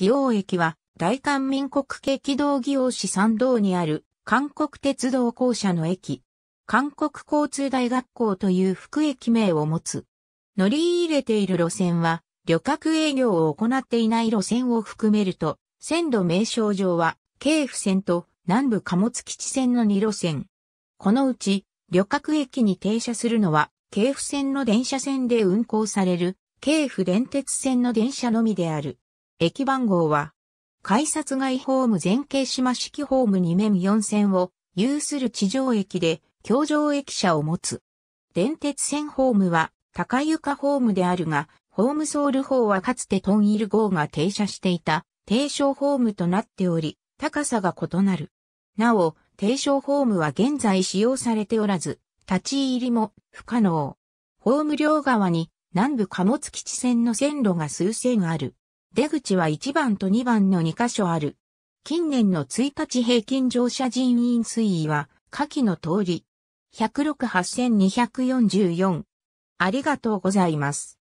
義王駅は、大韓民国系軌道義王市参道にある、韓国鉄道公社の駅。韓国交通大学校という副駅名を持つ。乗り入れている路線は、旅客営業を行っていない路線を含めると、線路名称上は、京府線と南部貨物基地線の2路線。このうち、旅客駅に停車するのは、京府線の電車線で運行される、京府電鉄線の電車のみである。駅番号は、改札外ホーム前傾島式ホーム2面4線を有する地上駅で、京上駅舎を持つ。電鉄線ホームは、高床ホームであるが、ホームソール法はかつてトンイル号が停車していた、低床ホームとなっており、高さが異なる。なお、低床ホームは現在使用されておらず、立ち入りも不可能。ホーム両側に南部貨物基地線の線路が数線ある。出口は1番と2番の2箇所ある。近年の1日平均乗車人員推移は、下記の通り。1068244。ありがとうございます。